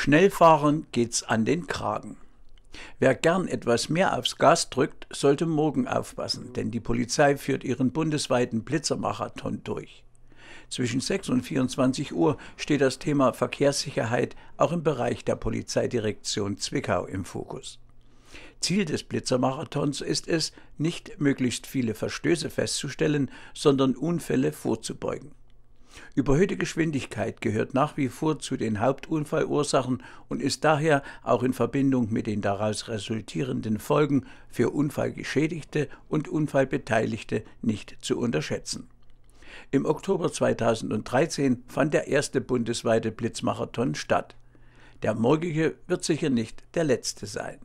Schnellfahren geht's an den Kragen. Wer gern etwas mehr aufs Gas drückt, sollte morgen aufpassen, denn die Polizei führt ihren bundesweiten Blitzermarathon durch. Zwischen 6 und 24 Uhr steht das Thema Verkehrssicherheit auch im Bereich der Polizeidirektion Zwickau im Fokus. Ziel des Blitzermarathons ist es, nicht möglichst viele Verstöße festzustellen, sondern Unfälle vorzubeugen. Überhöhte Geschwindigkeit gehört nach wie vor zu den Hauptunfallursachen und ist daher auch in Verbindung mit den daraus resultierenden Folgen für Unfallgeschädigte und Unfallbeteiligte nicht zu unterschätzen. Im Oktober 2013 fand der erste bundesweite Blitzmarathon statt. Der morgige wird sicher nicht der letzte sein.